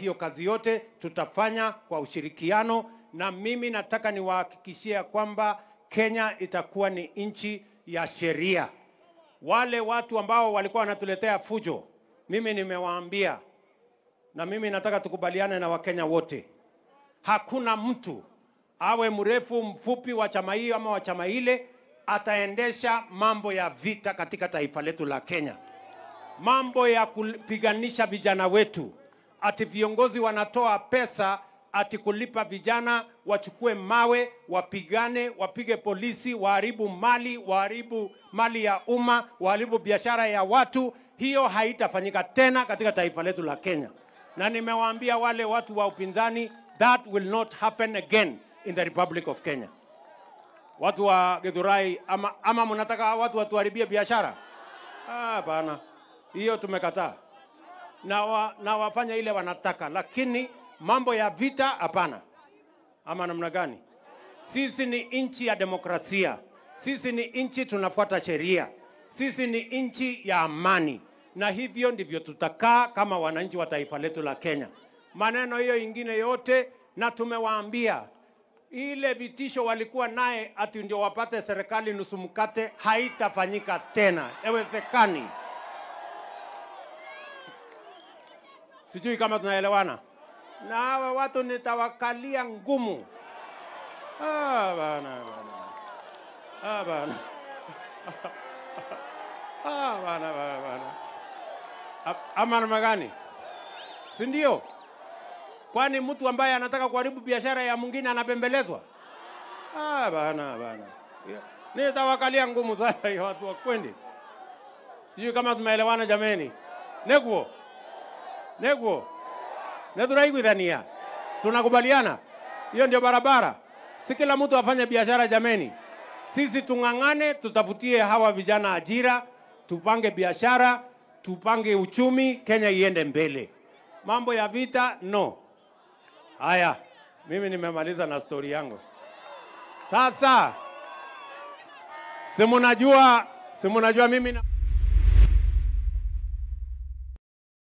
hiyo kazi yote tutafanya kwa ushirikiano, na mimi nataka niwahakikishie ya kwamba Kenya itakuwa ni nchi ya sheria. Wale watu ambao walikuwa wanatuletea fujo, mimi nimewaambia, na mimi nataka tukubaliane na Wakenya wote, hakuna mtu awe mrefu mfupi wa chama hiyo ama wa chama ile ataendesha mambo ya vita katika taifa letu la Kenya, mambo ya kupiganisha vijana wetu ati viongozi wanatoa pesa ati kulipa vijana wachukue mawe wapigane, wapige polisi, waharibu mali, waharibu mali ya umma, waharibu biashara ya watu. Hiyo haitafanyika tena katika taifa letu la Kenya, na nimewaambia wale watu wa upinzani, that will not happen again in the Republic of Kenya. Watu wa Githurai, ama, ama mnataka watu watuharibie biashara? Ah, hapana, ah, hiyo tumekataa na, wa, na wafanya ile wanataka, lakini mambo ya vita hapana. Ama namna gani? Sisi ni nchi ya demokrasia, sisi ni nchi tunafuata sheria, sisi ni nchi ya amani, na hivyo ndivyo tutakaa kama wananchi wa taifa letu la Kenya. Maneno hiyo ingine yote, na tumewaambia ile vitisho walikuwa naye ati ndio wapate serikali nusu mkate haitafanyika tena, ewezekani. Sijui kama tunaelewana. Na hawa watu nitawakalia ngumu. Ah, bana, bana. Ah, bana. Ah, bana, bana, bana. Ama namna gani? Si ndio? Kwani mtu ambaye anataka kuharibu biashara ya mwingine anapembelezwa? Ah, bana, bana. Nitawakalia ngumu sana watu kwendi. Sijui kama tumeelewana jameni. Neguo neguo na tunakubaliana hiyo ndio barabara si kila mtu afanye biashara jameni sisi tung'ang'ane tutafutie hawa vijana ajira tupange biashara tupange uchumi kenya iende mbele mambo ya vita no haya mimi nimemaliza na stori yangu sasa simunajua simunajua mimi na...